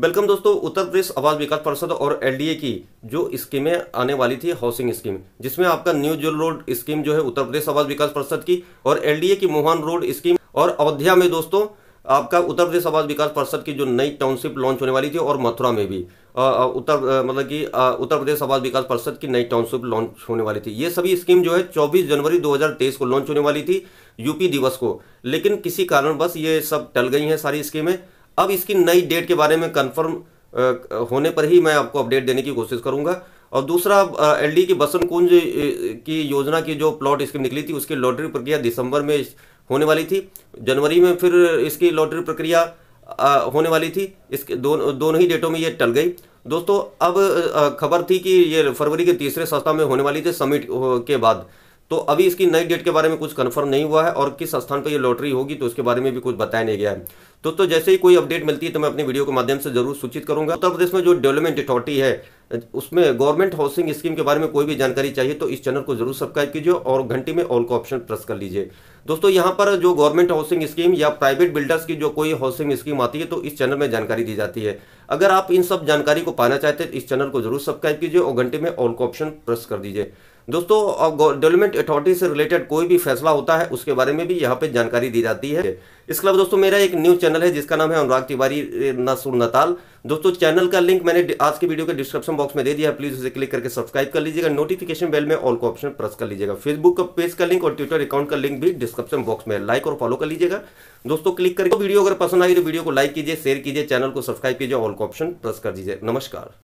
welcome दोस्तों उत्तर प्रदेश आवास विकास परिषद और एलडीए की जो स्कीमें आने वाली थी हाउसिंग स्कीम जिसमें आपका न्यू जल रोड स्कीम जो है उत्तर प्रदेश आवास विकास परिषद की और एलडीए की मोहन रोड स्कीम और अयोध्या में दोस्तों आपका उत्तर प्रदेश आवास विकास परिषद की जो नई टाउनशिप लॉन्च होने वाली थी और मथुरा में भी आ, उत्तर मतलब कि उत्तर प्रदेश आवास विकास परिषद की नई टाउनशिप लॉन्च होने वाली थी ये सभी स्कीम जो है 24 जनवरी 2023 को लॉन्च होने वाली थी यूपी दिवस को लेकिन किसी कारण बस ये सब टल गई हैं सारी स्कीमें अब इसकी नई डेट के बारे में कन्फर्म होने पर ही मैं आपको अपडेट देने की कोशिश करूंगा और दूसरा एलडी की बसंत कुंज की योजना की जो प्लॉट इसकी निकली थी उसकी लॉटरी प्रक्रिया दिसंबर में होने वाली थी जनवरी में फिर इसकी लॉटरी प्रक्रिया होने वाली थी इसके दोनों दोनों ही डेटों में ये टल गई दोस्तों अब खबर थी कि ये फरवरी के तीसरे सप्ताह में होने वाली थी समिट के बाद तो अभी इसकी नई डेट के बारे में कुछ कंफर्म नहीं हुआ है और किस स्थान पर यह लॉटरी होगी तो उसके बारे में भी कुछ बताया नहीं गया है तो, तो जैसे ही कोई अपडेट मिलती है तो मैं अपनी वीडियो के माध्यम से जरूर सूचित करूंगा उत्तर प्रदेश में जो डेवलपमेंट अथॉरिटी है उसमें गवर्नमेंट हाउसिंग स्कीम के बारे में कोई भी जानकारी चाहिए तो इस चैनल को जरूर सब्सक्राइब कीजिए और घंटी में ऑल का ऑप्शन प्रेस कर लीजिए दोस्तों यहाँ पर जो गवर्नमेंट हाउसिंग स्कीम या प्राइवेट बिल्डर्स की जो कोई हाउसिंग स्कीम आती है तो इस चैनल में जानकारी दी जाती है अगर आप इन सब जानकारी को पाना चाहते हैं तो इस चैनल को जरूर सब्सक्राइब कीजिए और घंटे में ऑल का ऑप्शन प्रेस कर दीजिए दोस्तों डेवलपमेंट अथॉरिटी से रिलेटेड कोई भी फैसला होता है उसके बारे में भी यहाँ पे जानकारी दी जाती है इसके अलावा दोस्तों मेरा एक न्यूज चैनल है जिसका नाम है अनुराग तिवारी नसुर नताल दोस्तों चैनल का लिंक मैंने आज के वीडियो के डिस्क्रिप्शन बॉक्स में दे दिया है प्लीज उसे क्लिक करके सब्सक्राइब कर लीजिएगा नोटिफिकेशन बेल में ऑल को ऑप्शन प्रेस कर लीजिएगा फेसबुक का पेज का लिंक और ट्विटर अकाउंट का लिंक भी डिस्क्रिप्शन बॉक्स में लाइक और फॉलो कर लीजिएगा दोस्तों क्लिक करके वीडियो अगर पसंद आई तो वीडियो को लाइक कीजिए शेयर कीजिए चैनल को सब्सक्राइब कीजिए ऑल को ऑप्शन प्रेस कर दीजिए नमस्कार